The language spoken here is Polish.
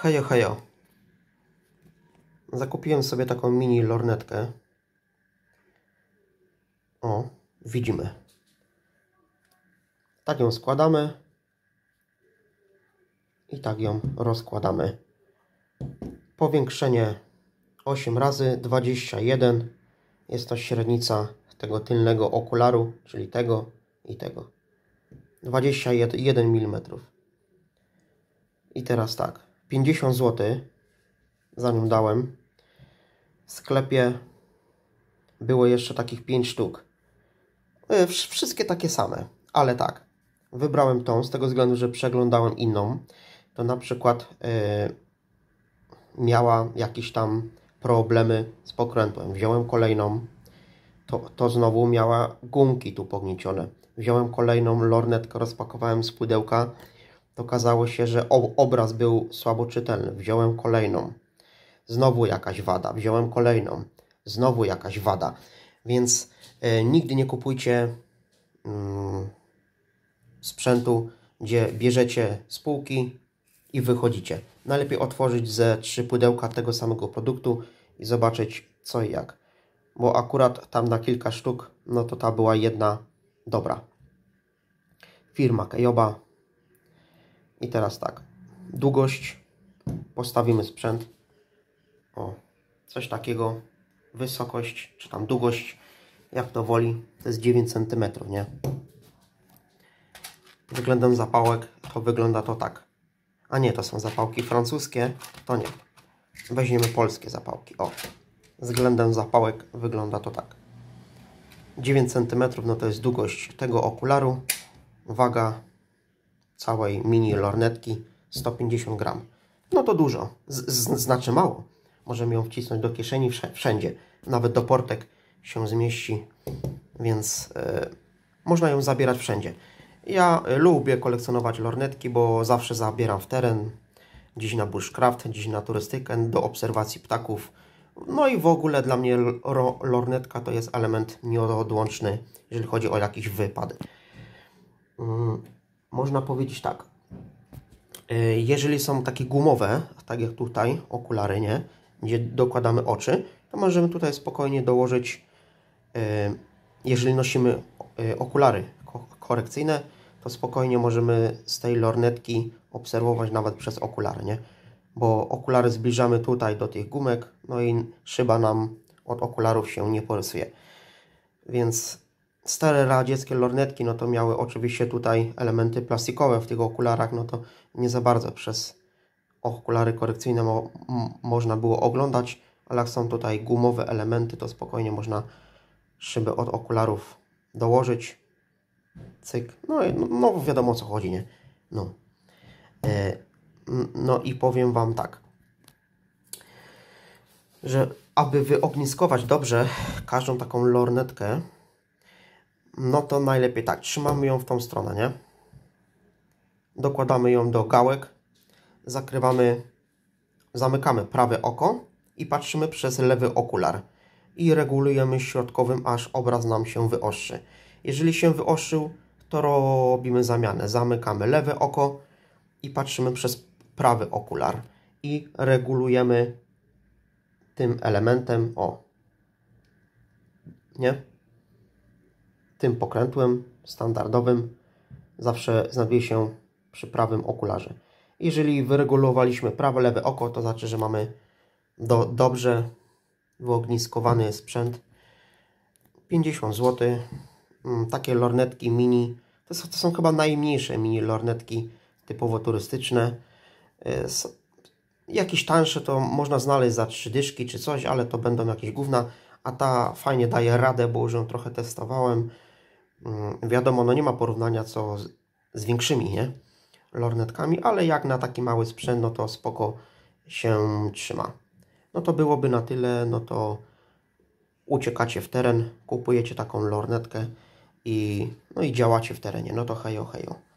Hejo, hejo. Zakupiłem sobie taką mini lornetkę. O, widzimy. Tak ją składamy. I tak ją rozkładamy. Powiększenie 8 razy 21 jest to średnica tego tylnego okularu, czyli tego i tego. 21 mm. I teraz tak. 50 zł za nią dałem. W sklepie było jeszcze takich 5 sztuk. E, wszystkie takie same, ale tak. Wybrałem tą z tego względu, że przeglądałem inną. To na przykład yy, miała jakieś tam problemy z pokrętłem. Wziąłem kolejną. To, to znowu miała gumki tu pogniecione. Wziąłem kolejną lornetkę, rozpakowałem z pudełka Okazało się, że obraz był słabo czytelny. Wziąłem kolejną. Znowu jakaś wada. Wziąłem kolejną. Znowu jakaś wada. Więc e, nigdy nie kupujcie mm, sprzętu, gdzie bierzecie spółki i wychodzicie. Najlepiej otworzyć ze trzy pudełka tego samego produktu i zobaczyć co i jak. Bo akurat tam na kilka sztuk, no to ta była jedna dobra. Firma Kejoba i teraz tak, długość, postawimy sprzęt, o, coś takiego, wysokość, czy tam długość, jak to woli, to jest 9 cm, nie? Względem zapałek to wygląda to tak. A nie, to są zapałki francuskie, to nie. Weźmiemy polskie zapałki, o. Względem zapałek wygląda to tak. 9 cm no to jest długość tego okularu, waga całej mini lornetki 150 gram. No to dużo, z, z, znaczy mało. Możemy ją wcisnąć do kieszeni wszędzie. Nawet do portek się zmieści, więc e, można ją zabierać wszędzie. Ja e, lubię kolekcjonować lornetki, bo zawsze zabieram w teren, dziś na bushcraft, dziś na turystykę, do obserwacji ptaków. No i w ogóle dla mnie lornetka to jest element nieodłączny, jeżeli chodzi o jakiś wypad. Mm, można powiedzieć tak. Y, jeżeli są takie gumowe, tak jak tutaj, okulary, nie? Gdzie dokładamy oczy, to możemy tutaj spokojnie dołożyć, y, jeżeli nosimy y, okulary korekcyjne, to spokojnie możemy z tej lornetki obserwować nawet przez okulary, nie? Bo okulary zbliżamy tutaj do tych gumek, no i szyba nam od okularów się nie porysuje. Więc Stare radzieckie lornetki, no to miały oczywiście tutaj elementy plastikowe w tych okularach, no to nie za bardzo przez okulary korekcyjne mo można było oglądać, ale jak są tutaj gumowe elementy, to spokojnie można szyby od okularów dołożyć. Cyk. No, no, no wiadomo o co chodzi, nie? No. E, no i powiem Wam tak, że aby wyogniskować dobrze każdą taką lornetkę, no to najlepiej tak, trzymamy ją w tą stronę, nie? Dokładamy ją do gałek, zakrywamy, zamykamy prawe oko i patrzymy przez lewy okular i regulujemy środkowym, aż obraz nam się wyostrzy. Jeżeli się wyoszył, to robimy zamianę. Zamykamy lewe oko i patrzymy przez prawy okular i regulujemy tym elementem, o, nie? tym pokrętłem standardowym zawsze znajduje się przy prawym okularze. Jeżeli wyregulowaliśmy prawe, lewe oko, to znaczy, że mamy do, dobrze wyogniskowany sprzęt. 50 zł. Mm, takie lornetki mini. To są, to są chyba najmniejsze mini lornetki typowo turystyczne. Y, jakieś tańsze to można znaleźć za trzy dyszki czy coś, ale to będą jakieś główne. A ta fajnie daje radę, bo już ją trochę testowałem. Mm, wiadomo, no nie ma porównania co z, z większymi, nie? Lornetkami, ale jak na taki mały sprzęt, no to spoko się trzyma. No to byłoby na tyle, no to uciekacie w teren, kupujecie taką lornetkę i, no i działacie w terenie. No to hejo, hejo.